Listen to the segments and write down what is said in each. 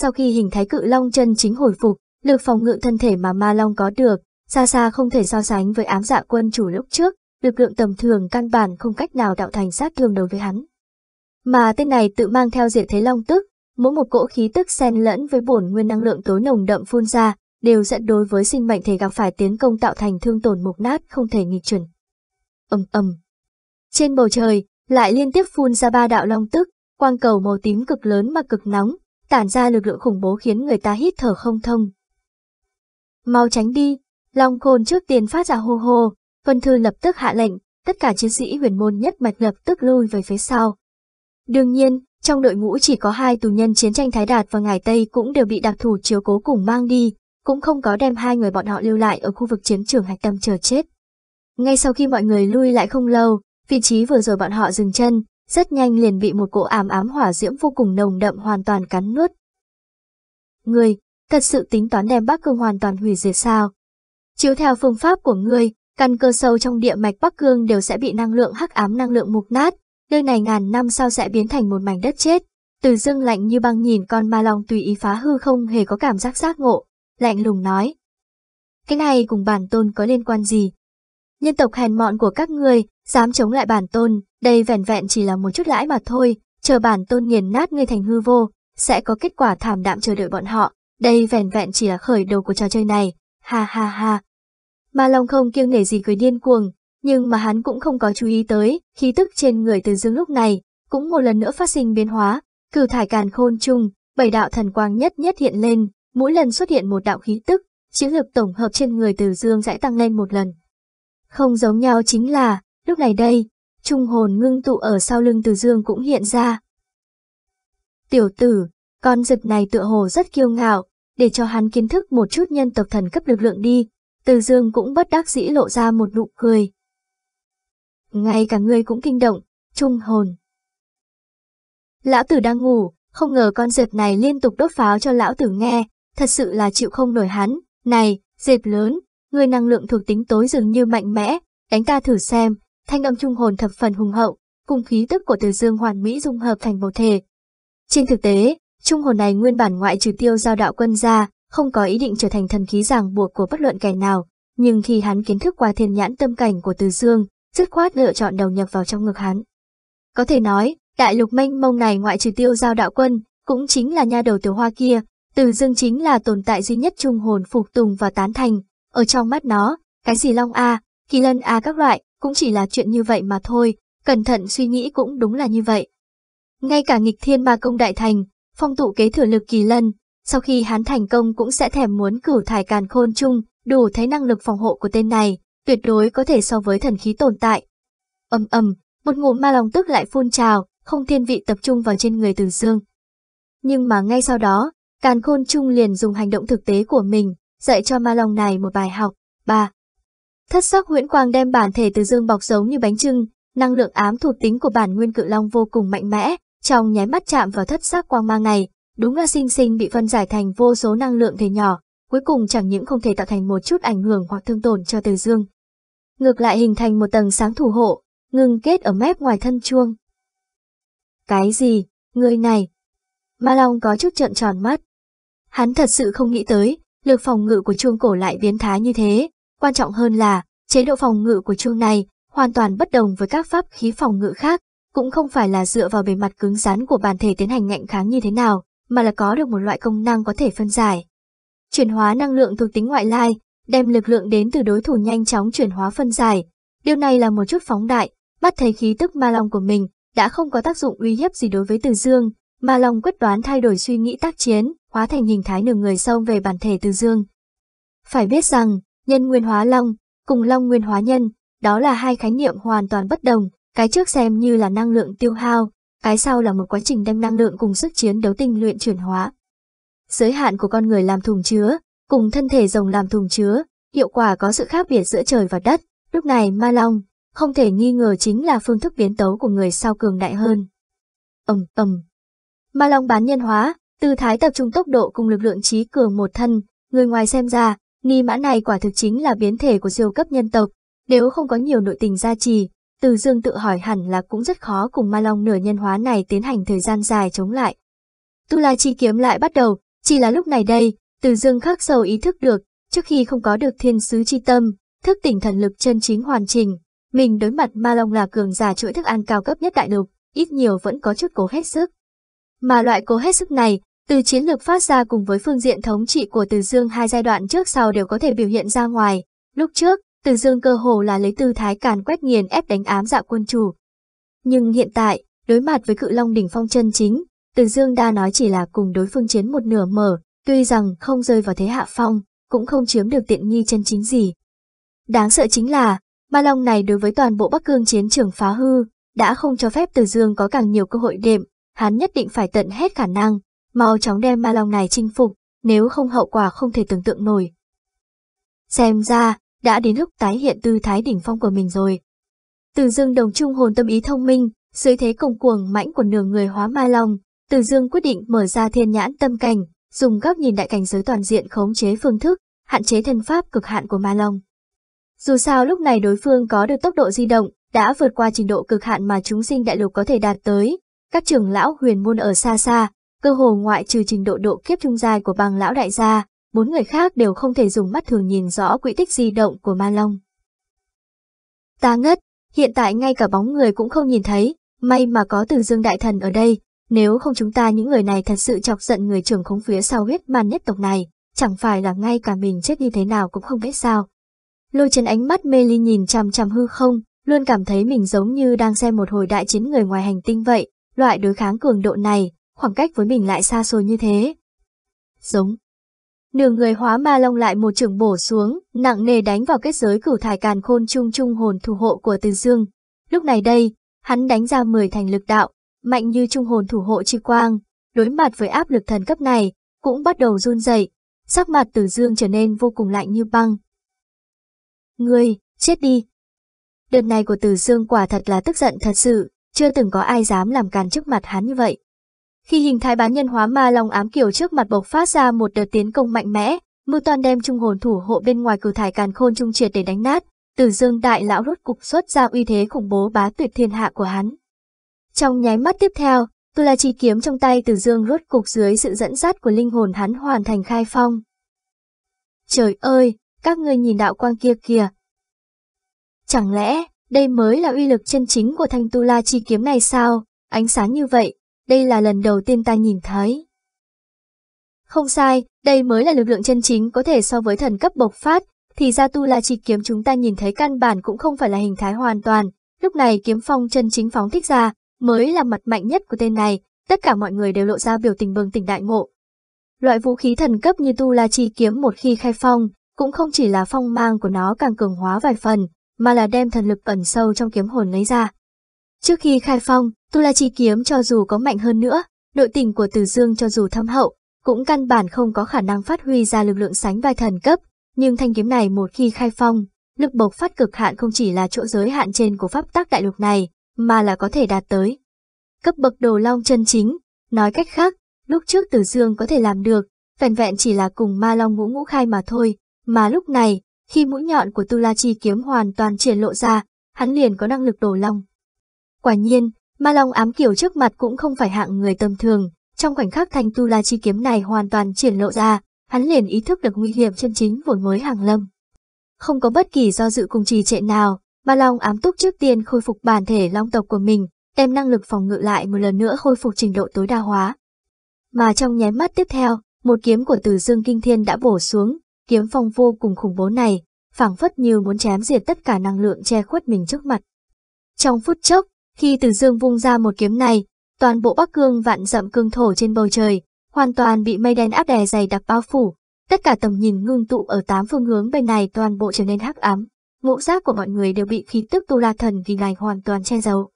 Sau khi hình thái cự long chân chính hồi phục, lực phòng ngự thân thể mà ma long có được, xa xa không thể so sánh với ám dạ quân chủ lúc trước, lực lượng tầm thường căn bản không cách nào tạo thành sát thương đối với hắn. Mà tên này tự mang theo diệt thế long tức, mỗi một cỗ khí tức xen lẫn với bổn nguyên năng lượng tối nồng đậm phun ra, đều dẫn đối với sinh mệnh thể gặp phải tiến công tạo thành thương tổn mục nát không thể nghịch chuyển. Ầm ầm. Trên bầu trời, lại liên tiếp phun ra ba đạo long tức, quang cầu màu tím cực lớn mà cực nóng, tản ra lực lượng khủng bố khiến người ta hít thở không thông. Mau tránh đi, Long Khôn trước tiên phát ra hô hô, Vân Thư lập tức hạ lệnh, tất cả chiến sĩ huyền môn nhất mạch lập tức lui về phía sau. Đương nhiên, trong đội ngũ chỉ có hai tù nhân chiến tranh Thái Đạt và Ngài Tây cũng đều bị đặc thủ chiếu cố cùng mang đi, cũng không có đem hai người bọn họ lưu lại ở khu vực chiến trường hạch tâm chờ chết. Ngay sau khi mọi người lui lại không lâu, vị trí vừa rồi bọn họ dừng chân, rất nhanh liền bị một cỗ ám ám hỏa diễm vô cùng nồng đậm hoàn toàn cắn nuốt. Ngươi, thật sự tính toán đem Bắc Cương hoàn toàn hủy diệt sao? Chiếu theo phương pháp của ngươi, căn cơ sâu trong địa mạch Bắc Cương đều sẽ bị năng lượng hắc ám năng lượng mục nát, nơi này ngàn năm sau sẽ biến thành một mảnh đất chết. Từ dương lạnh như băng nhìn con ma long tùy ý phá hư không hề có cảm giác giác ngộ, lạnh lùng nói. Cái này cùng bản tôn có liên quan gì? Nhân tộc hèn mọn của các người dám chống lại bản tôn, đây vẻn vẹn chỉ là một chút lãi mà thôi, chờ bản tôn nghiền nát ngươi thành hư vô, sẽ có kết quả thảm đạm chờ đợi bọn họ, đây vẻn vẹn chỉ là khởi đầu của trò chơi này, ha ha ha. Ma Long không kiêng nể gì cười điên cuồng, nhưng mà hắn cũng không có chú ý tới, khí tức trên người từ dương lúc này, cũng một lần nữa phát sinh biến hóa, cử thải càn khôn chung, bảy đạo thần quang nhất nhất hiện lên, mỗi lần xuất hiện một đạo khí tức, chiến lược tổng hợp trên người từ dương sẽ tăng lên một lần. Không giống nhau chính là, lúc này đây, trung hồn ngưng tụ ở sau lưng từ dương cũng hiện ra. Tiểu tử, con rực này tựa hồ rất kiêu ngạo, để cho hắn kiến thức một chút nhân tộc thần cấp lực lượng đi, từ dương cũng bất đắc dĩ lộ ra một nụ cười. Ngay cả người cũng kinh động, trung hồn. Lão tử đang ngủ, không ngờ con dẹp này liên tục đốt pháo cho lão tử nghe, thật sự là chịu không nổi hắn, này, dẹp lớn, Người năng lượng thuộc tính tối dường như mạnh mẽ, đánh ta thử xem, thanh âm trung hồn thập phần hùng hậu, cùng khí tức của từ dương hoàn mỹ dung hợp thành một thể. Trên thực tế, trung hồn này nguyên bản ngoại trừ tiêu giao đạo quân ra, không có ý định trở thành thần khí ràng buộc của bất luận kẻ nào, nhưng khi hắn kiến thức qua thiên nhãn tâm cảnh của từ dương, dứt khoát lựa chọn đầu nhập vào trong ngực hắn. Có thể nói, đại lục mênh mông này ngoại trừ tiêu giao đạo quân, cũng chính là nha đầu tiểu hoa kia, từ dương chính là tồn tại duy nhất trung hồn phục tùng và tán thành, ở trong mắt nó, cái gì long A, kỳ lân A các loại, cũng chỉ là chuyện như vậy mà thôi, cẩn thận suy nghĩ cũng đúng là như vậy. Ngay cả nghịch thiên ma công đại thành, phong tụ kế thừa lực kỳ lân, sau khi hắn thành công cũng sẽ thèm muốn cửu thải càn khôn chung, đủ thấy năng lực phòng hộ của tên này, tuyệt đối có thể so với thần khí tồn tại. Âm ầm, một ngụm ma lòng tức lại phun trào, không thiên vị tập trung vào trên người Từ Dương. Nhưng mà ngay sau đó, Càn Khôn Trung liền dùng hành động thực tế của mình, dạy cho ma long này một bài học. 3. Thất sắc huyễn quang đem bản thể từ dương bọc giống như bánh trưng, năng lượng ám thuộc tính của bản nguyên cự long vô cùng mạnh mẽ, trong nháy mắt chạm vào thất sắc quang mang này, đúng là sinh sinh bị phân giải thành vô số năng lượng thể nhỏ, cuối cùng chẳng những không thể tạo thành một chút ảnh hưởng hoặc thương tổn cho Từ Dương. Ngược lại hình thành một tầng sáng thủ hộ, ngưng kết ở mép ngoài thân chuông. Cái gì, người này? Ma Long có chút trợn tròn mắt. Hắn thật sự không nghĩ tới, lực phòng ngự của chuông cổ lại biến thái như thế. Quan trọng hơn là, chế độ phòng ngự của chuông này hoàn toàn bất đồng với các pháp khí phòng ngự khác, cũng không phải là dựa vào bề mặt cứng rắn của bản thể tiến hành ngạnh kháng như thế nào, mà là có được một loại công năng có thể phân giải. Chuyển hóa năng lượng thuộc tính ngoại lai, đem lực lượng đến từ đối thủ nhanh chóng chuyển hóa phân giải. Điều này là một chút phóng đại, bắt thấy khí tức ma long của mình đã không có tác dụng uy hiếp gì đối với Từ Dương, ma long quyết đoán thay đổi suy nghĩ tác chiến, hóa thành hình thái nửa người xông về bản thể Từ Dương. Phải biết rằng, nhân nguyên hóa long, cùng long nguyên hóa nhân, đó là hai khái niệm hoàn toàn bất đồng, cái trước xem như là năng lượng tiêu hao, cái sau là một quá trình đem năng lượng cùng sức chiến đấu tinh luyện chuyển hóa. Giới hạn của con người làm thùng chứa, cùng thân thể rồng làm thùng chứa, hiệu quả có sự khác biệt giữa trời và đất, lúc này ma long, không thể nghi ngờ chính là phương thức biến tấu của người sau cường đại hơn. Ẩm ầm. Ma long bán nhân hóa, Tư thái tập trung tốc độ cùng lực lượng trí cường một thân, người ngoài xem ra, ni mã này quả thực chính là biến thể của siêu cấp nhân tộc. Nếu không có nhiều nội tình gia trì, từ dương tự hỏi hẳn là cũng rất khó cùng ma long nửa nhân hóa này tiến hành thời gian dài chống lại. Tu La Chi Kiếm lại bắt đầu, chỉ là lúc này đây, từ dương khắc sâu ý thức được, trước khi không có được thiên sứ chi tâm, thức tỉnh thần lực chân chính hoàn chỉnh, mình đối mặt ma long là cường giả chuỗi thức ăn cao cấp nhất đại lục, ít nhiều vẫn có chút cố hết sức. Mà loại cố hết sức này, từ chiến lược phát ra cùng với phương diện thống trị của Từ Dương hai giai đoạn trước sau đều có thể biểu hiện ra ngoài. Lúc trước, Từ Dương cơ hồ là lấy tư thái càn quét nghiền ép đánh ám dạ quân chủ. Nhưng hiện tại, đối mặt với cự long đỉnh phong chân chính, Từ Dương đa nói chỉ là cùng đối phương chiến một nửa mở, tuy rằng không rơi vào thế hạ phong, cũng không chiếm được tiện nghi chân chính gì. Đáng sợ chính là, ma long này đối với toàn bộ Bắc Cương chiến trường phá hư, đã không cho phép Từ Dương có càng nhiều cơ hội đệm, hắn nhất định phải tận hết khả năng, mau chóng đem ma long này chinh phục, nếu không hậu quả không thể tưởng tượng nổi. Xem ra, đã đến lúc tái hiện tư thái đỉnh phong của mình rồi. Từ dương đồng trung hồn tâm ý thông minh, dưới thế công cuồng mãnh của nửa người hóa ma long, từ dương quyết định mở ra thiên nhãn tâm cảnh, dùng góc nhìn đại cảnh giới toàn diện khống chế phương thức, hạn chế thân pháp cực hạn của ma long. Dù sao lúc này đối phương có được tốc độ di động, đã vượt qua trình độ cực hạn mà chúng sinh đại lục có thể đạt tới, các trưởng lão huyền môn ở xa xa, Cơ hồ ngoại trừ trình độ độ kiếp trung dài của bang lão đại gia, bốn người khác đều không thể dùng mắt thường nhìn rõ quỹ tích di động của ma long. Ta ngất, hiện tại ngay cả bóng người cũng không nhìn thấy, may mà có từ dương đại thần ở đây, nếu không chúng ta những người này thật sự chọc giận người trưởng khống phía sau huyết man nhất tộc này, chẳng phải là ngay cả mình chết như thế nào cũng không biết sao. Lôi chân ánh mắt mê ly nhìn chằm chằm hư không, luôn cảm thấy mình giống như đang xem một hồi đại chiến người ngoài hành tinh vậy, loại đối kháng cường độ này, khoảng cách với mình lại xa xôi như thế. Giống. Nửa người hóa ma long lại một trường bổ xuống, nặng nề đánh vào kết giới cửu thải càn khôn trung trung hồn thủ hộ của Từ Dương. Lúc này đây, hắn đánh ra 10 thành lực đạo, mạnh như trung hồn thủ hộ chi quang, đối mặt với áp lực thần cấp này, cũng bắt đầu run rẩy, sắc mặt Từ Dương trở nên vô cùng lạnh như băng. người, chết đi. Đợt này của Từ Dương quả thật là tức giận thật sự, chưa từng có ai dám làm càn trước mặt hắn như vậy. Khi hình thái bán nhân hóa ma long ám kiểu trước mặt bộc phát ra một đợt tiến công mạnh mẽ, mưu toàn đem trung hồn thủ hộ bên ngoài cửa thải càn khôn trung triệt để đánh nát, Từ Dương đại lão rốt cục xuất ra uy thế khủng bố bá tuyệt thiên hạ của hắn. Trong nháy mắt tiếp theo, Tu La chi kiếm trong tay Từ Dương rốt cục dưới sự dẫn dắt của linh hồn hắn hoàn thành khai phong. Trời ơi, các ngươi nhìn đạo quang kia kìa. Chẳng lẽ, đây mới là uy lực chân chính của thanh Tu La chi kiếm này sao? Ánh sáng như vậy, đây là lần đầu tiên ta nhìn thấy. Không sai, đây mới là lực lượng chân chính có thể so với thần cấp bộc phát, thì ra tu la chi kiếm chúng ta nhìn thấy căn bản cũng không phải là hình thái hoàn toàn, lúc này kiếm phong chân chính phóng thích ra, mới là mặt mạnh nhất của tên này, tất cả mọi người đều lộ ra biểu tình bừng tỉnh đại ngộ. Loại vũ khí thần cấp như tu la chi kiếm một khi khai phong, cũng không chỉ là phong mang của nó càng cường hóa vài phần, mà là đem thần lực ẩn sâu trong kiếm hồn lấy ra. Trước khi khai phong, Tu La Chi Kiếm cho dù có mạnh hơn nữa, nội tình của Từ Dương cho dù thâm hậu, cũng căn bản không có khả năng phát huy ra lực lượng sánh vai thần cấp, nhưng thanh kiếm này một khi khai phong, lực bộc phát cực hạn không chỉ là chỗ giới hạn trên của pháp tắc đại lục này, mà là có thể đạt tới. Cấp bậc đồ long chân chính, nói cách khác, lúc trước Từ Dương có thể làm được, vẹn vẹn chỉ là cùng ma long ngũ ngũ khai mà thôi, mà lúc này, khi mũi nhọn của Tu La Chi Kiếm hoàn toàn triển lộ ra, hắn liền có năng lực đồ long. Quả nhiên, Ma Long ám kiểu trước mặt cũng không phải hạng người tầm thường, trong khoảnh khắc thanh tu la chi kiếm này hoàn toàn triển lộ ra, hắn liền ý thức được nguy hiểm chân chính của mới hàng lâm. Không có bất kỳ do dự cùng trì trệ nào, Ma Long ám túc trước tiên khôi phục bản thể long tộc của mình, đem năng lực phòng ngự lại một lần nữa khôi phục trình độ tối đa hóa. Mà trong nháy mắt tiếp theo, một kiếm của Từ Dương Kinh Thiên đã bổ xuống, kiếm phong vô cùng khủng bố này, phảng phất như muốn chém diệt tất cả năng lượng che khuất mình trước mặt. Trong phút chốc, khi Từ Dương vung ra một kiếm này, toàn bộ Bắc Cương vạn dặm cương thổ trên bầu trời, hoàn toàn bị mây đen áp đè dày đặc bao phủ, tất cả tầm nhìn ngưng tụ ở tám phương hướng bên này toàn bộ trở nên hắc ám, ngũ giác của mọi người đều bị khí tức tu la thần vì ngài hoàn toàn che giấu.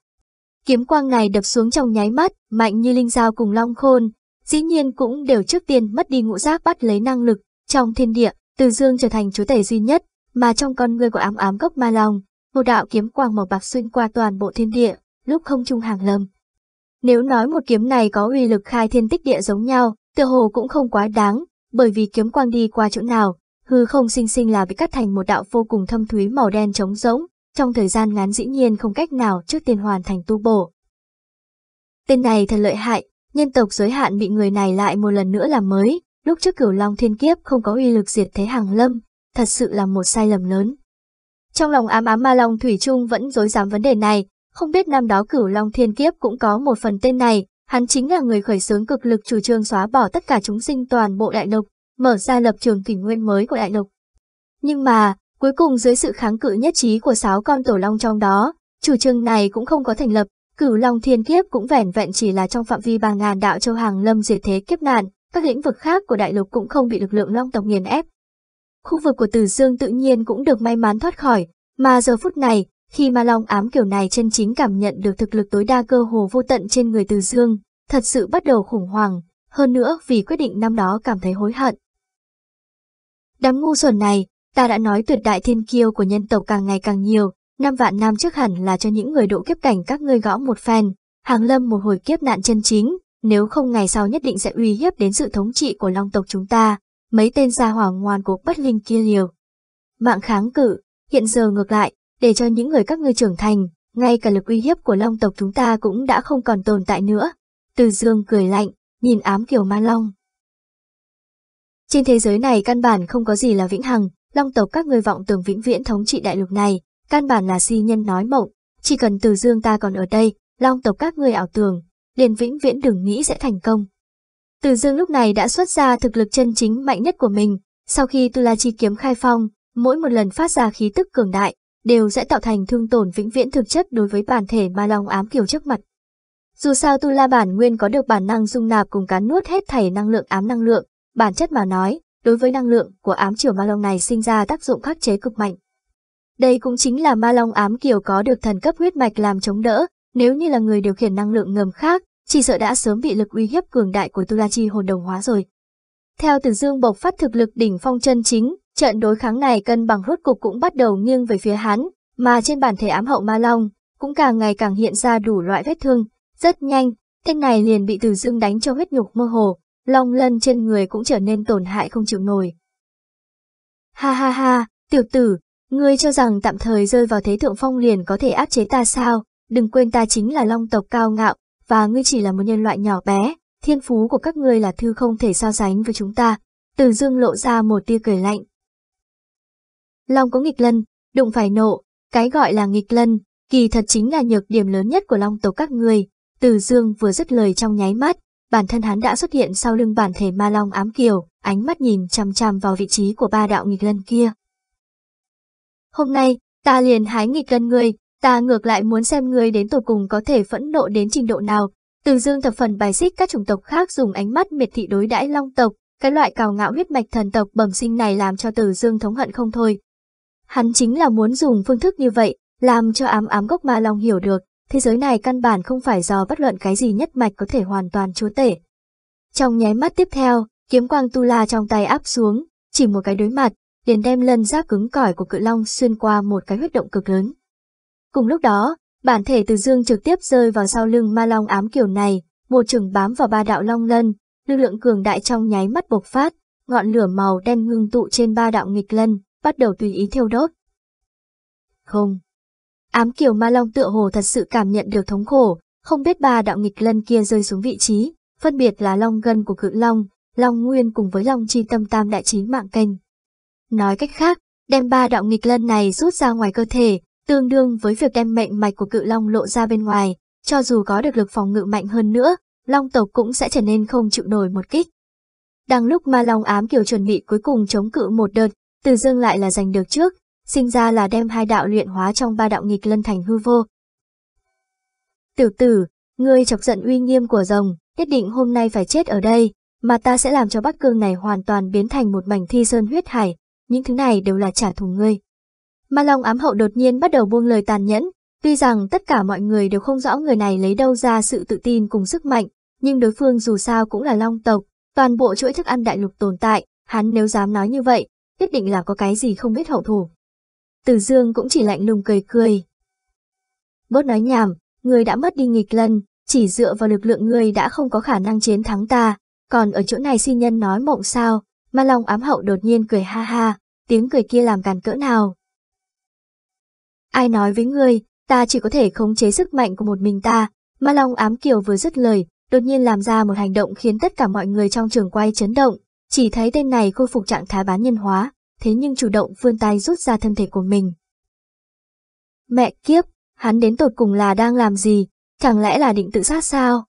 Kiếm quang này đập xuống trong nháy mắt, mạnh như linh dao cùng long khôn, dĩ nhiên cũng đều trước tiên mất đi ngũ giác bắt lấy năng lực, trong thiên địa, Từ Dương trở thành chúa tể duy nhất, mà trong con người của ám ám gốc ma long, một đạo kiếm quang màu bạc xuyên qua toàn bộ thiên địa, lúc không trung hàng lâm. Nếu nói một kiếm này có uy lực khai thiên tích địa giống nhau, tựa hồ cũng không quá đáng, bởi vì kiếm quang đi qua chỗ nào, hư không sinh sinh là bị cắt thành một đạo vô cùng thâm thúy màu đen trống rỗng, trong thời gian ngắn dĩ nhiên không cách nào trước tiên hoàn thành tu bổ. Tên này thật lợi hại, nhân tộc giới hạn bị người này lại một lần nữa làm mới, lúc trước cửu long thiên kiếp không có uy lực diệt thế hàng lâm, thật sự là một sai lầm lớn. Trong lòng ám ám ma long Thủy Trung vẫn dối dám vấn đề này, không biết năm đó cửu long thiên kiếp cũng có một phần tên này, hắn chính là người khởi xướng cực lực chủ trương xóa bỏ tất cả chúng sinh toàn bộ đại lục, mở ra lập trường kỷ nguyên mới của đại lục. Nhưng mà, cuối cùng dưới sự kháng cự nhất trí của sáu con tổ long trong đó, chủ trương này cũng không có thành lập, cửu long thiên kiếp cũng vẻn vẹn chỉ là trong phạm vi ba ngàn đạo châu hàng lâm diệt thế kiếp nạn, các lĩnh vực khác của đại lục cũng không bị lực lượng long tộc nghiền ép. Khu vực của tử Dương tự nhiên cũng được may mắn thoát khỏi, mà giờ phút này, khi ma long ám kiểu này chân chính cảm nhận được thực lực tối đa cơ hồ vô tận trên người từ dương, thật sự bắt đầu khủng hoảng, hơn nữa vì quyết định năm đó cảm thấy hối hận. Đám ngu xuẩn này, ta đã nói tuyệt đại thiên kiêu của nhân tộc càng ngày càng nhiều, năm vạn năm trước hẳn là cho những người độ kiếp cảnh các ngươi gõ một phen, hàng lâm một hồi kiếp nạn chân chính, nếu không ngày sau nhất định sẽ uy hiếp đến sự thống trị của long tộc chúng ta, mấy tên gia hỏa ngoan của bất linh kia liều. Mạng kháng cự, hiện giờ ngược lại, để cho những người các ngươi trưởng thành, ngay cả lực uy hiếp của long tộc chúng ta cũng đã không còn tồn tại nữa. Từ dương cười lạnh, nhìn ám kiều ma long. Trên thế giới này căn bản không có gì là vĩnh hằng, long tộc các ngươi vọng tưởng vĩnh viễn thống trị đại lục này, căn bản là si nhân nói mộng, chỉ cần từ dương ta còn ở đây, long tộc các ngươi ảo tưởng, liền vĩnh viễn đừng nghĩ sẽ thành công. Từ dương lúc này đã xuất ra thực lực chân chính mạnh nhất của mình, sau khi Tu La Chi kiếm khai phong, mỗi một lần phát ra khí tức cường đại, đều sẽ tạo thành thương tổn vĩnh viễn thực chất đối với bản thể ma long ám kiều trước mặt. Dù sao tu la bản nguyên có được bản năng dung nạp cùng cán nuốt hết thảy năng lượng ám năng lượng, bản chất mà nói, đối với năng lượng của ám triều ma long này sinh ra tác dụng khắc chế cực mạnh. Đây cũng chính là ma long ám kiều có được thần cấp huyết mạch làm chống đỡ, nếu như là người điều khiển năng lượng ngầm khác, chỉ sợ đã sớm bị lực uy hiếp cường đại của tu la chi hồn đồng hóa rồi. Theo Từ Dương bộc phát thực lực đỉnh phong chân chính, Trận đối kháng này cân bằng rốt cục cũng bắt đầu nghiêng về phía hắn, mà trên bản thể ám hậu Ma Long cũng càng ngày càng hiện ra đủ loại vết thương, rất nhanh, tên này liền bị Từ Dương đánh cho huyết nhục mơ hồ, long lân trên người cũng trở nên tổn hại không chịu nổi. Ha ha ha, tiểu tử, ngươi cho rằng tạm thời rơi vào thế thượng phong liền có thể áp chế ta sao, đừng quên ta chính là long tộc cao ngạo, và ngươi chỉ là một nhân loại nhỏ bé, thiên phú của các ngươi là thư không thể so sánh với chúng ta. Từ Dương lộ ra một tia cười lạnh, Long có nghịch lân, đụng phải nộ, cái gọi là nghịch lân, kỳ thật chính là nhược điểm lớn nhất của Long tộc các người. Từ Dương vừa dứt lời trong nháy mắt, bản thân hắn đã xuất hiện sau lưng bản thể ma long ám kiều, ánh mắt nhìn chằm chằm vào vị trí của ba đạo nghịch lân kia. Hôm nay, ta liền hái nghịch lân ngươi, ta ngược lại muốn xem ngươi đến tổ cùng có thể phẫn nộ đến trình độ nào. Từ Dương thập phần bài xích các chủng tộc khác dùng ánh mắt miệt thị đối đãi long tộc, cái loại cào ngạo huyết mạch thần tộc bẩm sinh này làm cho Từ Dương thống hận không thôi, Hắn chính là muốn dùng phương thức như vậy, làm cho ám ám gốc ma long hiểu được, thế giới này căn bản không phải do bất luận cái gì nhất mạch có thể hoàn toàn chúa tể. Trong nháy mắt tiếp theo, kiếm quang tu la trong tay áp xuống, chỉ một cái đối mặt, liền đem lân giáp cứng cỏi của cự long xuyên qua một cái huyết động cực lớn. Cùng lúc đó, bản thể từ dương trực tiếp rơi vào sau lưng ma long ám kiểu này, một chừng bám vào ba đạo long lân, lực lượng cường đại trong nháy mắt bộc phát, ngọn lửa màu đen ngưng tụ trên ba đạo nghịch lân, bắt đầu tùy ý thiêu đốt. Không. Ám kiểu ma long tựa hồ thật sự cảm nhận được thống khổ, không biết ba đạo nghịch lân kia rơi xuống vị trí, phân biệt là long gân của cự long, long nguyên cùng với long chi tâm tam đại trí mạng kênh. Nói cách khác, đem ba đạo nghịch lân này rút ra ngoài cơ thể, tương đương với việc đem mệnh mạch của cự long lộ ra bên ngoài, cho dù có được lực phòng ngự mạnh hơn nữa, long tộc cũng sẽ trở nên không chịu nổi một kích. Đang lúc ma long ám kiểu chuẩn bị cuối cùng chống cự một đợt, từ dương lại là giành được trước, sinh ra là đem hai đạo luyện hóa trong ba đạo nghịch lân thành hư vô. Tiểu tử, ngươi chọc giận uy nghiêm của rồng, nhất định hôm nay phải chết ở đây, mà ta sẽ làm cho bát cương này hoàn toàn biến thành một mảnh thi sơn huyết hải, những thứ này đều là trả thù ngươi. Ma Long ám hậu đột nhiên bắt đầu buông lời tàn nhẫn, tuy rằng tất cả mọi người đều không rõ người này lấy đâu ra sự tự tin cùng sức mạnh, nhưng đối phương dù sao cũng là Long tộc, toàn bộ chuỗi thức ăn đại lục tồn tại, hắn nếu dám nói như vậy, nhất định là có cái gì không biết hậu thủ. Từ dương cũng chỉ lạnh lùng cười cười. Bớt nói nhảm, người đã mất đi nghịch lân, chỉ dựa vào lực lượng người đã không có khả năng chiến thắng ta, còn ở chỗ này si nhân nói mộng sao, ma long ám hậu đột nhiên cười ha ha, tiếng cười kia làm càn cỡ nào. Ai nói với người, ta chỉ có thể khống chế sức mạnh của một mình ta, ma long ám kiều vừa dứt lời, đột nhiên làm ra một hành động khiến tất cả mọi người trong trường quay chấn động, chỉ thấy tên này khôi phục trạng thái bán nhân hóa, thế nhưng chủ động vươn tay rút ra thân thể của mình. Mẹ kiếp, hắn đến tột cùng là đang làm gì, chẳng lẽ là định tự sát sao?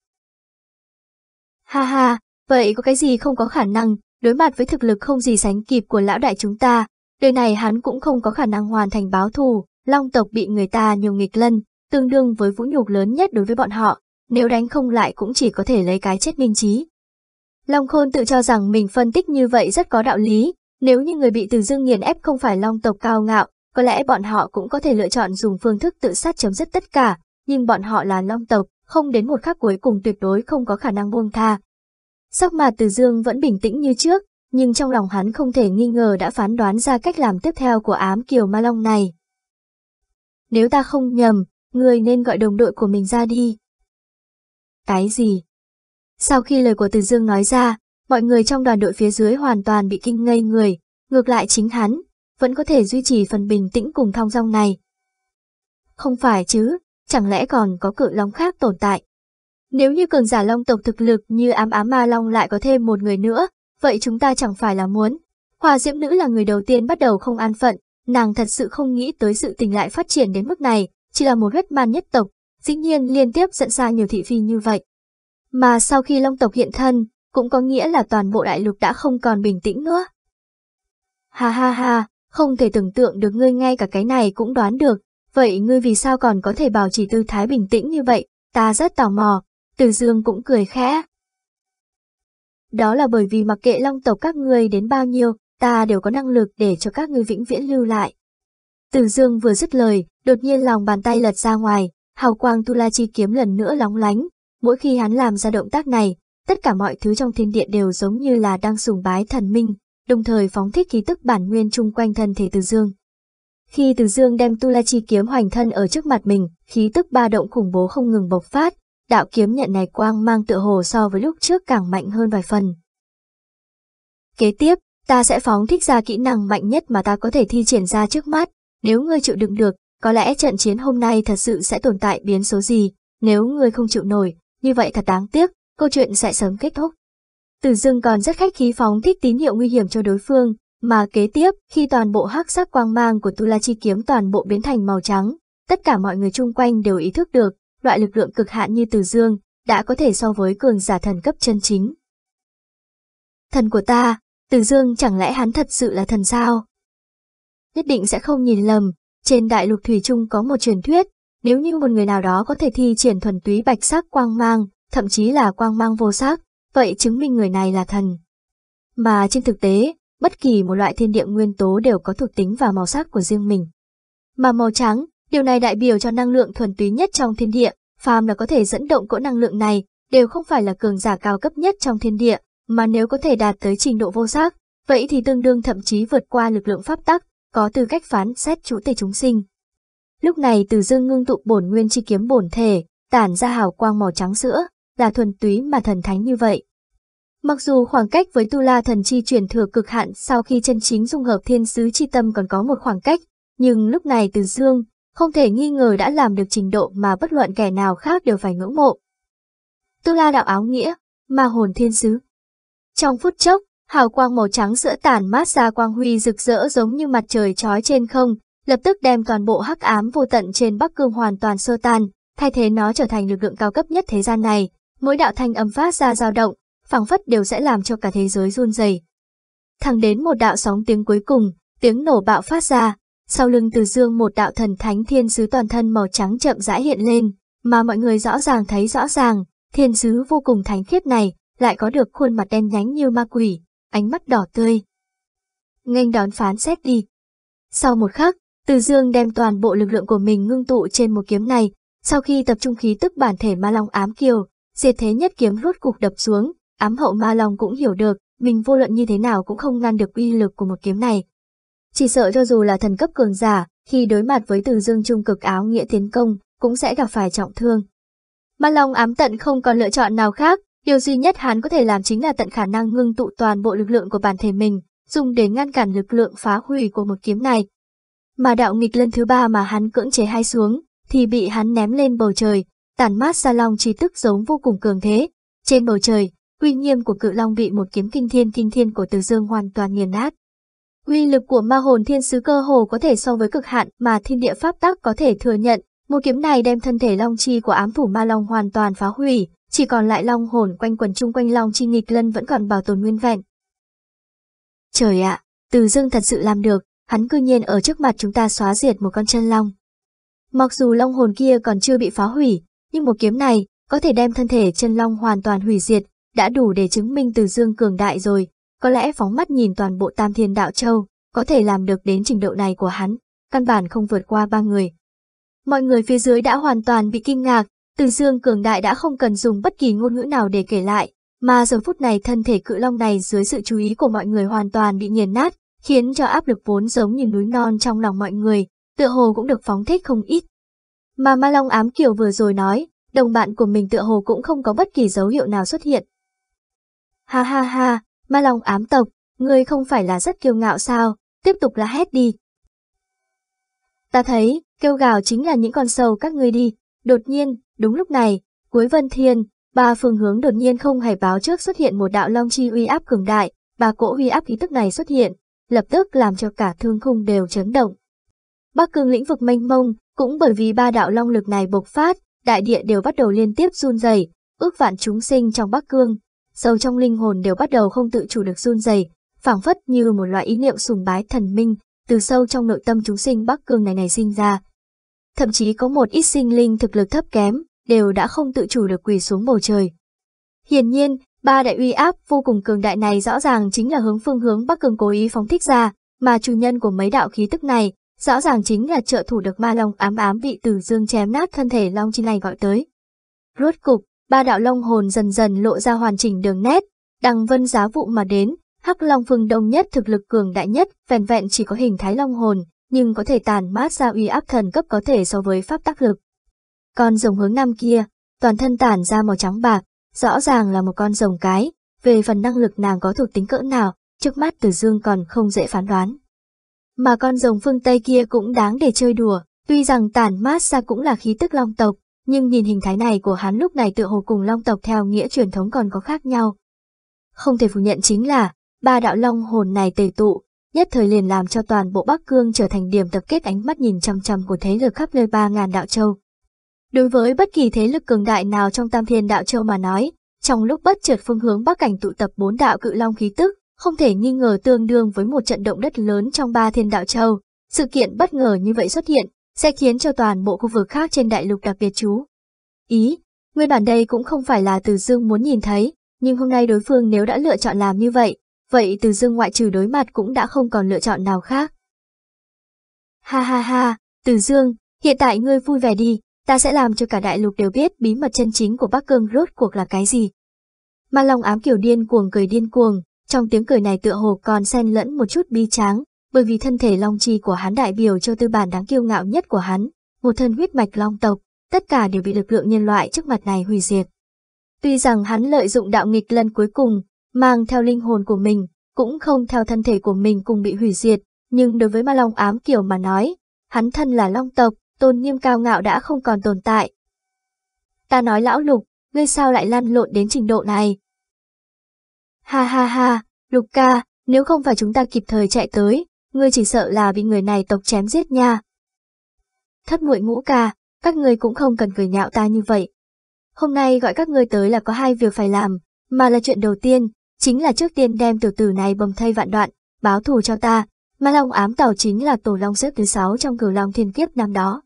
Ha ha, vậy có cái gì không có khả năng, đối mặt với thực lực không gì sánh kịp của lão đại chúng ta, đời này hắn cũng không có khả năng hoàn thành báo thù, long tộc bị người ta nhiều nghịch lân, tương đương với vũ nhục lớn nhất đối với bọn họ, nếu đánh không lại cũng chỉ có thể lấy cái chết minh trí. Long Khôn tự cho rằng mình phân tích như vậy rất có đạo lý, nếu như người bị Từ Dương nghiền ép không phải Long tộc cao ngạo, có lẽ bọn họ cũng có thể lựa chọn dùng phương thức tự sát chấm dứt tất cả, nhưng bọn họ là Long tộc, không đến một khắc cuối cùng tuyệt đối không có khả năng buông tha. Sắc mặt Từ Dương vẫn bình tĩnh như trước, nhưng trong lòng hắn không thể nghi ngờ đã phán đoán ra cách làm tiếp theo của ám kiều ma long này. Nếu ta không nhầm, người nên gọi đồng đội của mình ra đi. Cái gì? Sau khi lời của Từ Dương nói ra, mọi người trong đoàn đội phía dưới hoàn toàn bị kinh ngây người, ngược lại chính hắn, vẫn có thể duy trì phần bình tĩnh cùng thong dong này. Không phải chứ, chẳng lẽ còn có cự long khác tồn tại? Nếu như cường giả long tộc thực lực như ám ám ma long lại có thêm một người nữa, vậy chúng ta chẳng phải là muốn. Hòa diễm nữ là người đầu tiên bắt đầu không an phận, nàng thật sự không nghĩ tới sự tình lại phát triển đến mức này, chỉ là một huyết man nhất tộc, dĩ nhiên liên tiếp dẫn ra nhiều thị phi như vậy. Mà sau khi Long tộc hiện thân, cũng có nghĩa là toàn bộ đại lục đã không còn bình tĩnh nữa. Ha ha ha, không thể tưởng tượng được ngươi ngay cả cái này cũng đoán được, vậy ngươi vì sao còn có thể bảo trì tư thái bình tĩnh như vậy, ta rất tò mò, từ dương cũng cười khẽ. Đó là bởi vì mặc kệ long tộc các ngươi đến bao nhiêu, ta đều có năng lực để cho các ngươi vĩnh viễn lưu lại. Từ dương vừa dứt lời, đột nhiên lòng bàn tay lật ra ngoài, hào quang tu la chi kiếm lần nữa lóng lánh, Mỗi khi hắn làm ra động tác này, tất cả mọi thứ trong thiên địa đều giống như là đang sùng bái thần minh, đồng thời phóng thích khí tức bản nguyên chung quanh thân thể Từ Dương. Khi Từ Dương đem Tu La Chi kiếm hoành thân ở trước mặt mình, khí tức ba động khủng bố không ngừng bộc phát, đạo kiếm nhận này quang mang tựa hồ so với lúc trước càng mạnh hơn vài phần. Kế tiếp, ta sẽ phóng thích ra kỹ năng mạnh nhất mà ta có thể thi triển ra trước mắt, nếu ngươi chịu đựng được, có lẽ trận chiến hôm nay thật sự sẽ tồn tại biến số gì, nếu ngươi không chịu nổi, như vậy thật đáng tiếc, câu chuyện sẽ sớm kết thúc. Từ Dương còn rất khách khí phóng thích tín hiệu nguy hiểm cho đối phương, mà kế tiếp, khi toàn bộ hắc sắc quang mang của Tu La Chi kiếm toàn bộ biến thành màu trắng, tất cả mọi người chung quanh đều ý thức được, loại lực lượng cực hạn như Từ Dương đã có thể so với cường giả thần cấp chân chính. Thần của ta, Từ Dương chẳng lẽ hắn thật sự là thần sao? Nhất định sẽ không nhìn lầm, trên đại lục thủy chung có một truyền thuyết, nếu như một người nào đó có thể thi triển thuần túy bạch sắc quang mang, thậm chí là quang mang vô sắc, vậy chứng minh người này là thần. Mà trên thực tế, bất kỳ một loại thiên địa nguyên tố đều có thuộc tính và màu sắc của riêng mình. Mà màu trắng, điều này đại biểu cho năng lượng thuần túy nhất trong thiên địa, phàm là có thể dẫn động cỗ năng lượng này, đều không phải là cường giả cao cấp nhất trong thiên địa, mà nếu có thể đạt tới trình độ vô sắc, vậy thì tương đương thậm chí vượt qua lực lượng pháp tắc, có tư cách phán xét chủ tể chúng sinh. Lúc này Từ Dương ngưng tụ bổn nguyên chi kiếm bổn thể, tản ra hào quang màu trắng sữa, là thuần túy mà thần thánh như vậy. Mặc dù khoảng cách với Tu La thần chi chuyển thừa cực hạn sau khi chân chính dung hợp thiên sứ chi tâm còn có một khoảng cách, nhưng lúc này Từ Dương không thể nghi ngờ đã làm được trình độ mà bất luận kẻ nào khác đều phải ngưỡng mộ. Tu La đạo áo nghĩa, ma hồn thiên sứ. Trong phút chốc, hào quang màu trắng sữa tản mát ra quang huy rực rỡ giống như mặt trời trói trên không, lập tức đem toàn bộ hắc ám vô tận trên Bắc Cương hoàn toàn sơ tan, thay thế nó trở thành lực lượng cao cấp nhất thế gian này, mỗi đạo thanh âm phát ra dao động, phảng phất đều sẽ làm cho cả thế giới run rẩy. Thẳng đến một đạo sóng tiếng cuối cùng, tiếng nổ bạo phát ra, sau lưng Từ Dương một đạo thần thánh thiên sứ toàn thân màu trắng chậm rãi hiện lên, mà mọi người rõ ràng thấy rõ ràng, thiên sứ vô cùng thánh khiết này, lại có được khuôn mặt đen nhánh như ma quỷ, ánh mắt đỏ tươi. Nghênh đón phán xét đi. Sau một khắc, từ dương đem toàn bộ lực lượng của mình ngưng tụ trên một kiếm này, sau khi tập trung khí tức bản thể ma long ám kiều, diệt thế nhất kiếm rốt cục đập xuống, ám hậu ma long cũng hiểu được, mình vô luận như thế nào cũng không ngăn được uy lực của một kiếm này. Chỉ sợ cho dù là thần cấp cường giả, khi đối mặt với từ dương trung cực áo nghĩa tiến công, cũng sẽ gặp phải trọng thương. Ma Long ám tận không còn lựa chọn nào khác, điều duy nhất hắn có thể làm chính là tận khả năng ngưng tụ toàn bộ lực lượng của bản thể mình, dùng để ngăn cản lực lượng phá hủy của một kiếm này, mà đạo nghịch lần thứ ba mà hắn cưỡng chế hai xuống, thì bị hắn ném lên bầu trời, tản mát ra long trí tức giống vô cùng cường thế. Trên bầu trời, uy nghiêm của cự long bị một kiếm kinh thiên kinh thiên của Từ Dương hoàn toàn nghiền nát. Uy lực của ma hồn thiên sứ cơ hồ có thể so với cực hạn mà thiên địa pháp tắc có thể thừa nhận, một kiếm này đem thân thể long chi của ám thủ ma long hoàn toàn phá hủy, chỉ còn lại long hồn quanh quần chung quanh long chi nghịch lân vẫn còn bảo tồn nguyên vẹn. Trời ạ, Từ Dương thật sự làm được, hắn cư nhiên ở trước mặt chúng ta xóa diệt một con chân long. Mặc dù long hồn kia còn chưa bị phá hủy, nhưng một kiếm này có thể đem thân thể chân long hoàn toàn hủy diệt, đã đủ để chứng minh Từ Dương cường đại rồi, có lẽ phóng mắt nhìn toàn bộ Tam Thiên Đạo Châu, có thể làm được đến trình độ này của hắn, căn bản không vượt qua ba người. Mọi người phía dưới đã hoàn toàn bị kinh ngạc, Từ Dương cường đại đã không cần dùng bất kỳ ngôn ngữ nào để kể lại, mà giờ phút này thân thể cự long này dưới sự chú ý của mọi người hoàn toàn bị nghiền nát, khiến cho áp lực vốn giống như núi non trong lòng mọi người, tựa hồ cũng được phóng thích không ít. Mà Ma Long ám kiểu vừa rồi nói, đồng bạn của mình tựa hồ cũng không có bất kỳ dấu hiệu nào xuất hiện. Ha ha ha, Ma Long ám tộc, người không phải là rất kiêu ngạo sao, tiếp tục là hét đi. Ta thấy, kêu gào chính là những con sâu các ngươi đi, đột nhiên, đúng lúc này, cuối vân thiên, ba phương hướng đột nhiên không hề báo trước xuất hiện một đạo long chi uy áp cường đại, ba cỗ uy áp khí tức này xuất hiện, lập tức làm cho cả thương khung đều chấn động. Bắc cương lĩnh vực mênh mông, cũng bởi vì ba đạo long lực này bộc phát, đại địa đều bắt đầu liên tiếp run rẩy, ước vạn chúng sinh trong Bắc cương, sâu trong linh hồn đều bắt đầu không tự chủ được run rẩy, phảng phất như một loại ý niệm sùng bái thần minh, từ sâu trong nội tâm chúng sinh Bắc cương này này sinh ra. Thậm chí có một ít sinh linh thực lực thấp kém, đều đã không tự chủ được quỳ xuống bầu trời. Hiển nhiên, Ba đại uy áp vô cùng cường đại này rõ ràng chính là hướng phương hướng Bắc Cường cố ý phóng thích ra, mà chủ nhân của mấy đạo khí tức này, rõ ràng chính là trợ thủ được ma long ám ám bị tử dương chém nát thân thể long chi này gọi tới. Rốt cục, ba đạo long hồn dần dần lộ ra hoàn chỉnh đường nét, đằng vân giá vụ mà đến, hắc long phương đông nhất thực lực cường đại nhất, vẹn vẹn chỉ có hình thái long hồn, nhưng có thể tàn mát ra uy áp thần cấp có thể so với pháp tác lực. Còn dòng hướng nam kia, toàn thân tản ra màu trắng bạc, rõ ràng là một con rồng cái, về phần năng lực nàng có thuộc tính cỡ nào, trước mắt Từ Dương còn không dễ phán đoán. Mà con rồng phương Tây kia cũng đáng để chơi đùa, tuy rằng tản mát ra cũng là khí tức long tộc, nhưng nhìn hình thái này của hắn lúc này tựa hồ cùng long tộc theo nghĩa truyền thống còn có khác nhau. Không thể phủ nhận chính là, ba đạo long hồn này tề tụ, nhất thời liền làm cho toàn bộ Bắc Cương trở thành điểm tập kết ánh mắt nhìn chăm chăm của thế lực khắp nơi ba ngàn đạo châu. Đối với bất kỳ thế lực cường đại nào trong Tam Thiên Đạo Châu mà nói, trong lúc bất chợt phương hướng Bắc Cảnh tụ tập bốn đạo cự long khí tức, không thể nghi ngờ tương đương với một trận động đất lớn trong ba Thiên Đạo Châu. Sự kiện bất ngờ như vậy xuất hiện, sẽ khiến cho toàn bộ khu vực khác trên đại lục đặc biệt chú. Ý, nguyên bản đây cũng không phải là Từ Dương muốn nhìn thấy, nhưng hôm nay đối phương nếu đã lựa chọn làm như vậy, vậy Từ Dương ngoại trừ đối mặt cũng đã không còn lựa chọn nào khác. Ha ha ha, Từ Dương, hiện tại ngươi vui vẻ đi, Ta sẽ làm cho cả đại lục đều biết bí mật chân chính của Bắc Cương rốt cuộc là cái gì. Ma Long ám kiểu điên cuồng cười điên cuồng, trong tiếng cười này tựa hồ còn xen lẫn một chút bi tráng, bởi vì thân thể Long Chi của hắn đại biểu cho tư bản đáng kiêu ngạo nhất của hắn, một thân huyết mạch Long tộc, tất cả đều bị lực lượng nhân loại trước mặt này hủy diệt. Tuy rằng hắn lợi dụng đạo nghịch lần cuối cùng, mang theo linh hồn của mình, cũng không theo thân thể của mình cùng bị hủy diệt, nhưng đối với ma long ám kiểu mà nói, hắn thân là long tộc, tôn nghiêm cao ngạo đã không còn tồn tại. Ta nói lão lục, ngươi sao lại lan lộn đến trình độ này? Ha ha ha, lục ca, nếu không phải chúng ta kịp thời chạy tới, ngươi chỉ sợ là bị người này tộc chém giết nha. Thất muội ngũ ca, các ngươi cũng không cần cười nhạo ta như vậy. Hôm nay gọi các ngươi tới là có hai việc phải làm, mà là chuyện đầu tiên, chính là trước tiên đem tiểu tử này bầm thay vạn đoạn, báo thù cho ta. Ma Long ám tàu chính là tổ long xếp thứ sáu trong cửu long thiên kiếp năm đó.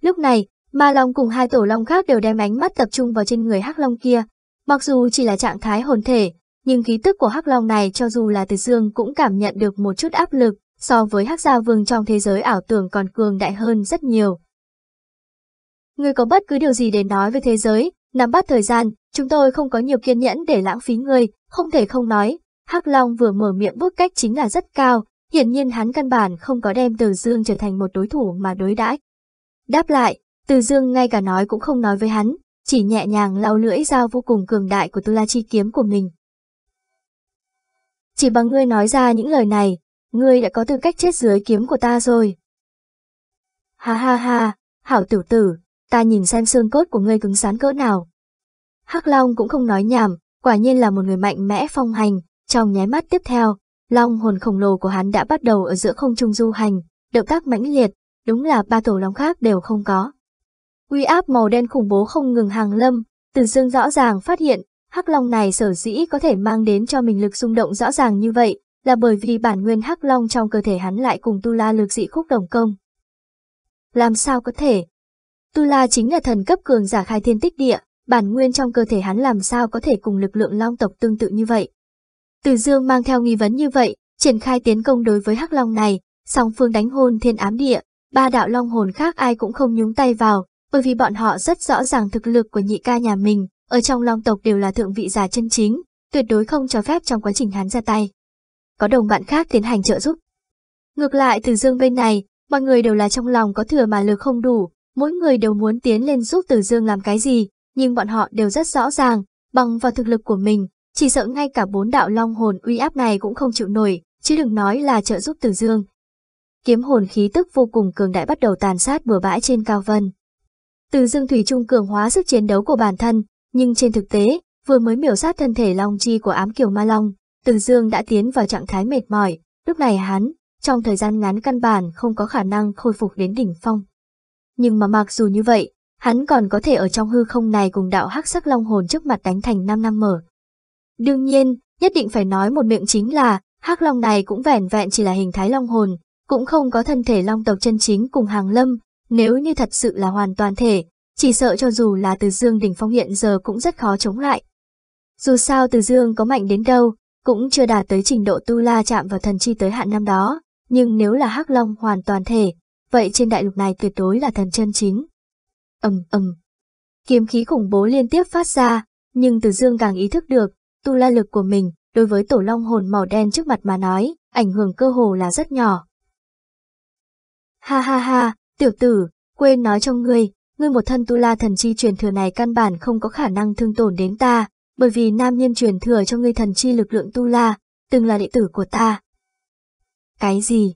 Lúc này, Ma Long cùng hai tổ long khác đều đem ánh mắt tập trung vào trên người Hắc Long kia. Mặc dù chỉ là trạng thái hồn thể, nhưng khí tức của Hắc Long này cho dù là từ dương cũng cảm nhận được một chút áp lực so với Hắc Gia Vương trong thế giới ảo tưởng còn cường đại hơn rất nhiều. Ngươi có bất cứ điều gì để nói về thế giới, nắm bắt thời gian, chúng tôi không có nhiều kiên nhẫn để lãng phí ngươi, không thể không nói. Hắc Long vừa mở miệng bước cách chính là rất cao, hiển nhiên hắn căn bản không có đem Từ Dương trở thành một đối thủ mà đối đãi. Đáp lại, Từ Dương ngay cả nói cũng không nói với hắn, chỉ nhẹ nhàng lau lưỡi dao vô cùng cường đại của tu la chi kiếm của mình. Chỉ bằng ngươi nói ra những lời này, ngươi đã có tư cách chết dưới kiếm của ta rồi. Ha ha ha, hảo tiểu tử, ta nhìn xem xương cốt của ngươi cứng rắn cỡ nào. Hắc Long cũng không nói nhảm, quả nhiên là một người mạnh mẽ phong hành, trong nháy mắt tiếp theo, long hồn khổng lồ của hắn đã bắt đầu ở giữa không trung du hành, động tác mãnh liệt, đúng là ba tổ long khác đều không có. Uy áp màu đen khủng bố không ngừng hàng lâm, Từ Dương rõ ràng phát hiện, Hắc Long này sở dĩ có thể mang đến cho mình lực xung động rõ ràng như vậy, là bởi vì bản nguyên Hắc Long trong cơ thể hắn lại cùng Tu La lực dị khúc đồng công. Làm sao có thể? Tu La chính là thần cấp cường giả khai thiên tích địa, bản nguyên trong cơ thể hắn làm sao có thể cùng lực lượng long tộc tương tự như vậy? Từ Dương mang theo nghi vấn như vậy, triển khai tiến công đối với Hắc Long này, song phương đánh hôn thiên ám địa, ba đạo long hồn khác ai cũng không nhúng tay vào, bởi vì bọn họ rất rõ ràng thực lực của nhị ca nhà mình, ở trong long tộc đều là thượng vị giả chân chính, tuyệt đối không cho phép trong quá trình hắn ra tay. Có đồng bạn khác tiến hành trợ giúp. Ngược lại từ dương bên này, mọi người đều là trong lòng có thừa mà lực không đủ, mỗi người đều muốn tiến lên giúp từ dương làm cái gì, nhưng bọn họ đều rất rõ ràng, bằng vào thực lực của mình, chỉ sợ ngay cả bốn đạo long hồn uy áp này cũng không chịu nổi, chứ đừng nói là trợ giúp từ dương, kiếm hồn khí tức vô cùng cường đại bắt đầu tàn sát bừa bãi trên cao vân. Từ dương thủy trung cường hóa sức chiến đấu của bản thân, nhưng trên thực tế, vừa mới miểu sát thân thể long chi của ám kiều ma long, từ dương đã tiến vào trạng thái mệt mỏi, lúc này hắn, trong thời gian ngắn căn bản không có khả năng khôi phục đến đỉnh phong. Nhưng mà mặc dù như vậy, hắn còn có thể ở trong hư không này cùng đạo hắc sắc long hồn trước mặt đánh thành 5 năm mở. Đương nhiên, nhất định phải nói một miệng chính là, hắc long này cũng vẻn vẹn chỉ là hình thái long hồn, cũng không có thân thể long tộc chân chính cùng hàng lâm, nếu như thật sự là hoàn toàn thể, chỉ sợ cho dù là từ dương đỉnh phong hiện giờ cũng rất khó chống lại. Dù sao từ dương có mạnh đến đâu, cũng chưa đạt tới trình độ tu la chạm vào thần chi tới hạn năm đó, nhưng nếu là hắc long hoàn toàn thể, vậy trên đại lục này tuyệt đối là thần chân chính. ầm um, ầm, kiếm khí khủng bố liên tiếp phát ra, nhưng từ dương càng ý thức được, tu la lực của mình, đối với tổ long hồn màu đen trước mặt mà nói, ảnh hưởng cơ hồ là rất nhỏ. Ha ha ha, tiểu tử, quên nói cho ngươi, ngươi một thân tu la thần chi truyền thừa này căn bản không có khả năng thương tổn đến ta, bởi vì nam nhân truyền thừa cho ngươi thần chi lực lượng tu la, từng là đệ tử của ta. Cái gì?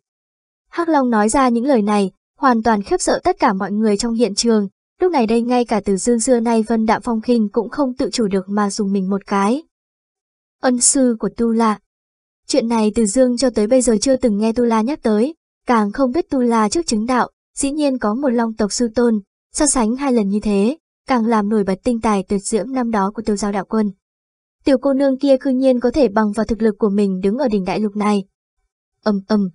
Hắc Long nói ra những lời này, hoàn toàn khiếp sợ tất cả mọi người trong hiện trường, lúc này đây ngay cả từ dương xưa nay Vân Đạm Phong khinh cũng không tự chủ được mà dùng mình một cái. Ân sư của Tu La Chuyện này từ dương cho tới bây giờ chưa từng nghe Tu La nhắc tới, càng không biết tu la trước chứng đạo, dĩ nhiên có một long tộc sư tôn, so sánh hai lần như thế, càng làm nổi bật tinh tài tuyệt diễm năm đó của tiêu giao đạo quân. Tiểu cô nương kia cư nhiên có thể bằng vào thực lực của mình đứng ở đỉnh đại lục này. Âm âm.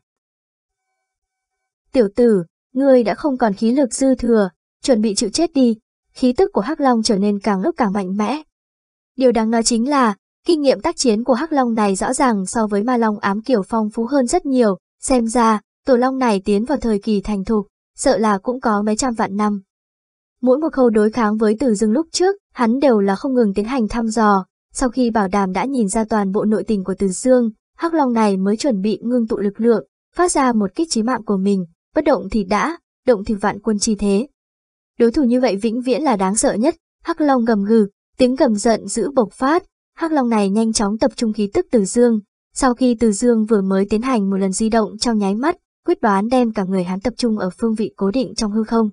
Tiểu tử, ngươi đã không còn khí lực dư thừa, chuẩn bị chịu chết đi, khí tức của Hắc Long trở nên càng lúc càng mạnh mẽ. Điều đáng nói chính là, kinh nghiệm tác chiến của Hắc Long này rõ ràng so với Ma Long ám kiểu phong phú hơn rất nhiều, xem ra, Tổ long này tiến vào thời kỳ thành thục, sợ là cũng có mấy trăm vạn năm. Mỗi một khâu đối kháng với Tử Dương lúc trước, hắn đều là không ngừng tiến hành thăm dò, sau khi bảo đảm đã nhìn ra toàn bộ nội tình của Tử Dương, Hắc Long này mới chuẩn bị ngưng tụ lực lượng, phát ra một kích trí mạng của mình, bất động thì đã, động thì vạn quân chi thế. Đối thủ như vậy vĩnh viễn là đáng sợ nhất, Hắc Long gầm gừ, tiếng gầm giận dữ bộc phát, Hắc Long này nhanh chóng tập trung khí tức Tử Dương, sau khi Tử Dương vừa mới tiến hành một lần di động trong nháy mắt, quyết đoán đem cả người hắn tập trung ở phương vị cố định trong hư không.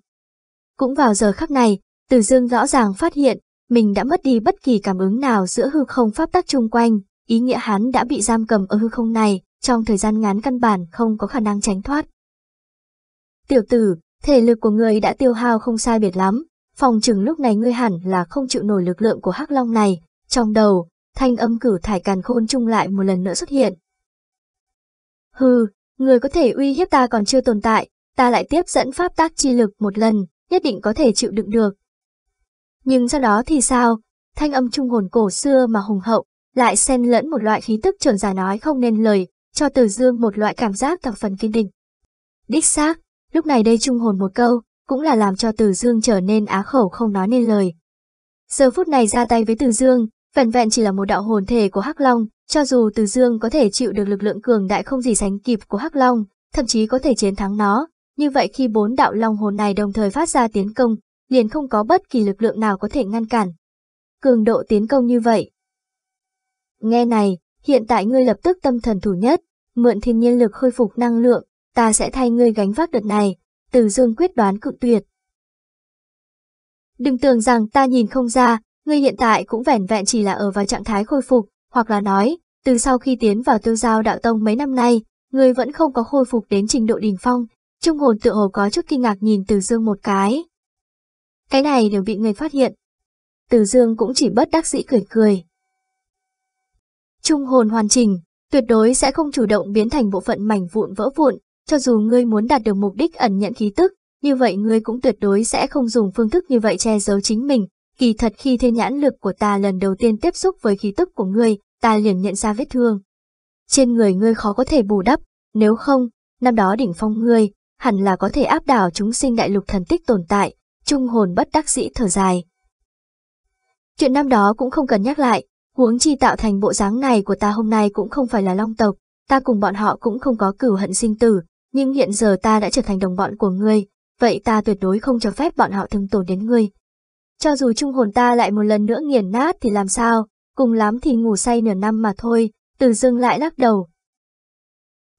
Cũng vào giờ khắc này, Từ Dương rõ ràng phát hiện, mình đã mất đi bất kỳ cảm ứng nào giữa hư không pháp tắc chung quanh, ý nghĩa hắn đã bị giam cầm ở hư không này, trong thời gian ngắn căn bản không có khả năng tránh thoát. Tiểu tử, thể lực của người đã tiêu hao không sai biệt lắm, phòng chừng lúc này ngươi hẳn là không chịu nổi lực lượng của hắc long này, trong đầu, thanh âm cử thải càn khôn chung lại một lần nữa xuất hiện. Hừ, Người có thể uy hiếp ta còn chưa tồn tại, ta lại tiếp dẫn pháp tác chi lực một lần, nhất định có thể chịu đựng được. Nhưng sau đó thì sao? Thanh âm trung hồn cổ xưa mà hùng hậu, lại xen lẫn một loại khí tức trưởng giả nói không nên lời, cho Từ Dương một loại cảm giác thập phần kiên định. Đích xác, lúc này đây trung hồn một câu, cũng là làm cho Từ Dương trở nên á khẩu không nói nên lời. Giờ phút này ra tay với Từ Dương, vẹn vẹn chỉ là một đạo hồn thể của Hắc Long, cho dù Từ Dương có thể chịu được lực lượng cường đại không gì sánh kịp của Hắc Long, thậm chí có thể chiến thắng nó, như vậy khi bốn đạo long hồn này đồng thời phát ra tiến công, liền không có bất kỳ lực lượng nào có thể ngăn cản. Cường độ tiến công như vậy. Nghe này, hiện tại ngươi lập tức tâm thần thủ nhất, mượn thiên nhiên lực khôi phục năng lượng, ta sẽ thay ngươi gánh vác đợt này, Từ Dương quyết đoán cự tuyệt. Đừng tưởng rằng ta nhìn không ra, ngươi hiện tại cũng vẻn vẹn chỉ là ở vào trạng thái khôi phục, hoặc là nói, từ sau khi tiến vào tiêu giao đạo tông mấy năm nay, người vẫn không có khôi phục đến trình độ đỉnh phong, trung hồn tựa hồ có chút kinh ngạc nhìn Từ Dương một cái. Cái này đều bị người phát hiện. Từ Dương cũng chỉ bất đắc dĩ cười cười. Trung hồn hoàn chỉnh, tuyệt đối sẽ không chủ động biến thành bộ phận mảnh vụn vỡ vụn, cho dù ngươi muốn đạt được mục đích ẩn nhận khí tức, như vậy ngươi cũng tuyệt đối sẽ không dùng phương thức như vậy che giấu chính mình. Kỳ thật khi thiên nhãn lực của ta lần đầu tiên tiếp xúc với khí tức của ngươi, ta liền nhận ra vết thương. Trên người ngươi khó có thể bù đắp, nếu không, năm đó đỉnh phong ngươi, hẳn là có thể áp đảo chúng sinh đại lục thần tích tồn tại, trung hồn bất đắc dĩ thở dài. Chuyện năm đó cũng không cần nhắc lại, huống chi tạo thành bộ dáng này của ta hôm nay cũng không phải là long tộc, ta cùng bọn họ cũng không có cửu hận sinh tử, nhưng hiện giờ ta đã trở thành đồng bọn của ngươi, vậy ta tuyệt đối không cho phép bọn họ thương tổn đến ngươi. Cho dù trung hồn ta lại một lần nữa nghiền nát thì làm sao, cùng lắm thì ngủ say nửa năm mà thôi, từ dương lại lắc đầu.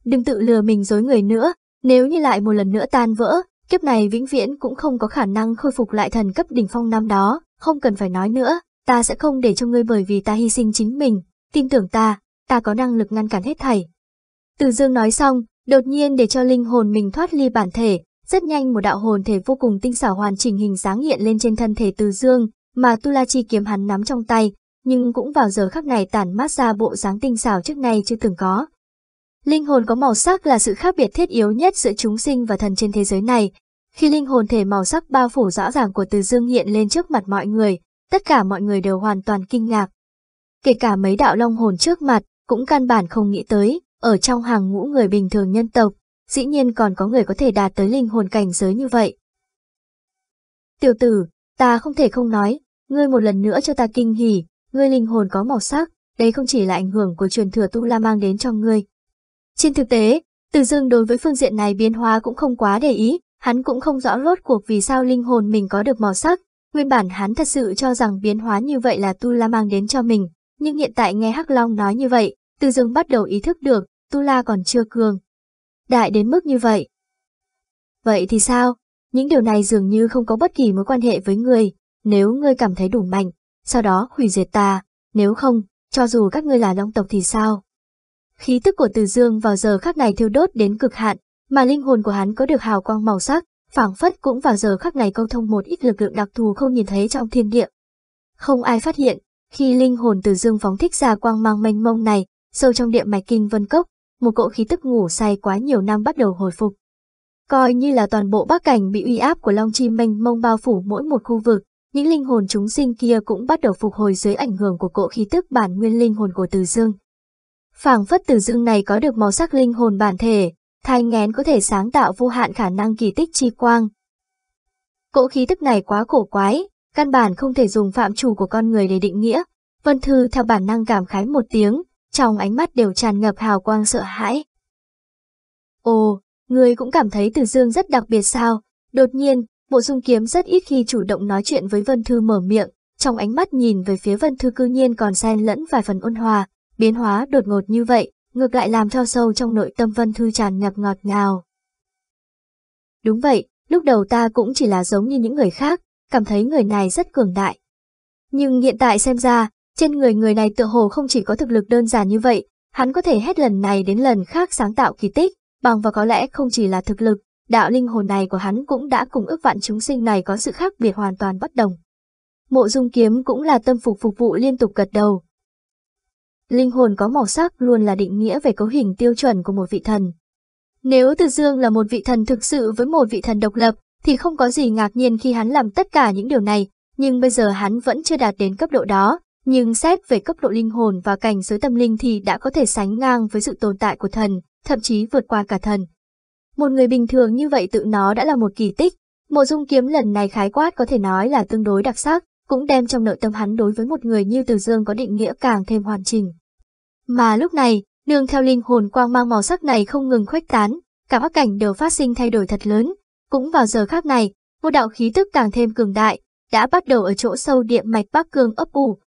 Đừng tự lừa mình dối người nữa, nếu như lại một lần nữa tan vỡ, kiếp này vĩnh viễn cũng không có khả năng khôi phục lại thần cấp đỉnh phong năm đó, không cần phải nói nữa, ta sẽ không để cho ngươi bởi vì ta hy sinh chính mình, tin tưởng ta, ta có năng lực ngăn cản hết thảy. Từ dương nói xong, đột nhiên để cho linh hồn mình thoát ly bản thể, rất nhanh một đạo hồn thể vô cùng tinh xảo hoàn chỉnh hình dáng hiện lên trên thân thể từ dương, mà tu la chi kiếm hắn nắm trong tay, nhưng cũng vào giờ khắc này tản mát ra bộ dáng tinh xảo trước nay chưa từng có. Linh hồn có màu sắc là sự khác biệt thiết yếu nhất giữa chúng sinh và thần trên thế giới này. Khi linh hồn thể màu sắc bao phủ rõ ràng của Từ Dương hiện lên trước mặt mọi người, tất cả mọi người đều hoàn toàn kinh ngạc. Kể cả mấy đạo long hồn trước mặt, cũng căn bản không nghĩ tới, ở trong hàng ngũ người bình thường nhân tộc, dĩ nhiên còn có người có thể đạt tới linh hồn cảnh giới như vậy. Tiểu tử, ta không thể không nói, ngươi một lần nữa cho ta kinh hỉ, ngươi linh hồn có màu sắc, đây không chỉ là ảnh hưởng của truyền thừa tu la mang đến cho ngươi. Trên thực tế, Từ Dương đối với phương diện này biến hóa cũng không quá để ý, hắn cũng không rõ rốt cuộc vì sao linh hồn mình có được màu sắc, nguyên bản hắn thật sự cho rằng biến hóa như vậy là tu la mang đến cho mình, nhưng hiện tại nghe Hắc Long nói như vậy, Từ Dương bắt đầu ý thức được, tu la còn chưa cường. Đại đến mức như vậy. Vậy thì sao? Những điều này dường như không có bất kỳ mối quan hệ với người, nếu ngươi cảm thấy đủ mạnh, sau đó hủy diệt ta, nếu không, cho dù các ngươi là long tộc thì sao? Khí tức của Từ Dương vào giờ khắc này thiêu đốt đến cực hạn, mà linh hồn của hắn có được hào quang màu sắc, phảng phất cũng vào giờ khắc này câu thông một ít lực lượng đặc thù không nhìn thấy trong thiên địa. Không ai phát hiện, khi linh hồn Từ Dương phóng thích ra quang mang mênh mông này, sâu trong địa mạch kinh vân cốc, một cỗ khí tức ngủ say quá nhiều năm bắt đầu hồi phục. Coi như là toàn bộ bắc cảnh bị uy áp của Long Chi mênh mông bao phủ mỗi một khu vực, những linh hồn chúng sinh kia cũng bắt đầu phục hồi dưới ảnh hưởng của cỗ khí tức bản nguyên linh hồn của Từ Dương. Phảng phất Từ Dương này có được màu sắc linh hồn bản thể, thai ngén có thể sáng tạo vô hạn khả năng kỳ tích chi quang. Cỗ khí tức này quá cổ quái, căn bản không thể dùng phạm chủ của con người để định nghĩa. Vân Thư theo bản năng cảm khái một tiếng, trong ánh mắt đều tràn ngập hào quang sợ hãi. Ồ, người cũng cảm thấy Từ Dương rất đặc biệt sao? Đột nhiên, Mộ dung kiếm rất ít khi chủ động nói chuyện với Vân Thư mở miệng, trong ánh mắt nhìn về phía Vân Thư cư nhiên còn xen lẫn vài phần ôn hòa, biến hóa đột ngột như vậy, ngược lại làm cho sâu trong nội tâm Vân Thư tràn ngập ngọt ngào. Đúng vậy, lúc đầu ta cũng chỉ là giống như những người khác, cảm thấy người này rất cường đại. Nhưng hiện tại xem ra, trên người người này tự hồ không chỉ có thực lực đơn giản như vậy, hắn có thể hết lần này đến lần khác sáng tạo kỳ tích, bằng và có lẽ không chỉ là thực lực, đạo linh hồn này của hắn cũng đã cùng ước vạn chúng sinh này có sự khác biệt hoàn toàn bất đồng. Mộ dung kiếm cũng là tâm phục phục vụ liên tục gật đầu. Linh hồn có màu sắc luôn là định nghĩa về cấu hình tiêu chuẩn của một vị thần. Nếu Từ Dương là một vị thần thực sự với một vị thần độc lập, thì không có gì ngạc nhiên khi hắn làm tất cả những điều này, nhưng bây giờ hắn vẫn chưa đạt đến cấp độ đó, nhưng xét về cấp độ linh hồn và cảnh giới tâm linh thì đã có thể sánh ngang với sự tồn tại của thần, thậm chí vượt qua cả thần. Một người bình thường như vậy tự nó đã là một kỳ tích. Mộ dung kiếm lần này khái quát có thể nói là tương đối đặc sắc, cũng đem trong nội tâm hắn đối với một người như Từ Dương có định nghĩa càng thêm hoàn chỉnh. Mà lúc này, nương theo linh hồn quang mang màu sắc này không ngừng khuếch tán, cả các cảnh đều phát sinh thay đổi thật lớn. Cũng vào giờ khác này, một đạo khí tức càng thêm cường đại, đã bắt đầu ở chỗ sâu địa mạch Bắc Cương ấp ủ,